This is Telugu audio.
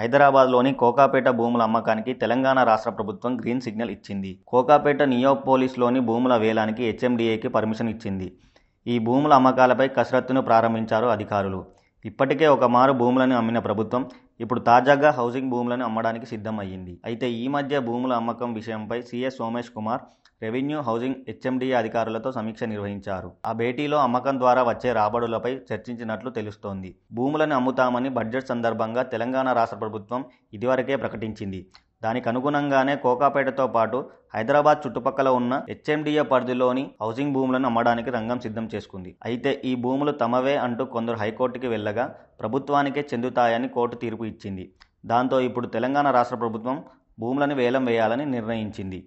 హైదరాబాద్లోని కోకాపేట భూముల అమ్మకానికి తెలంగాణ రాష్ట్ర ప్రభుత్వం గ్రీన్ సిగ్నల్ ఇచ్చింది కోకాపేట నియోపోలిస్లోని భూముల వేలానికి హెచ్ఎండిఏకి పర్మిషన్ ఇచ్చింది ఈ భూముల అమ్మకాలపై కసరత్తును ప్రారంభించారు అధికారులు ఇప్పటికే ఒక మారు భూములను అమ్మిన ప్రభుత్వం ఇప్పుడు తాజాగా హౌసింగ్ భూములను అమ్మడానికి సిద్ధం అయ్యింది అయితే ఈ మధ్య భూముల అమ్మకం విషయంపై CS Somesh Kumar revenue housing HMDA అధికారులతో సమీక్ష నిర్వహించారు ఆ భేటీలో అమ్మకం ద్వారా వచ్చే రాబడులపై చర్చించినట్లు తెలుస్తోంది భూములను అమ్ముతామని బడ్జెట్ సందర్భంగా తెలంగాణ రాష్ట్ర ప్రభుత్వం ఇదివరకే ప్రకటించింది దానికి అనుగుణంగానే కోకాపేటతో పాటు హైదరాబాద్ చుట్టుపక్కల ఉన్న హెచ్ఎండిఏ పరిధిలోని హౌసింగ్ భూములను అమ్మడానికి రంగం సిద్ధం చేసుకుంది అయితే ఈ భూములు తమవే అంటూ కొందరు హైకోర్టుకి వెళ్ళగా ప్రభుత్వానికే చెందుతాయని కోర్టు తీర్పు ఇచ్చింది దాంతో ఇప్పుడు తెలంగాణ రాష్ట్ర ప్రభుత్వం భూములను వేలం వేయాలని నిర్ణయించింది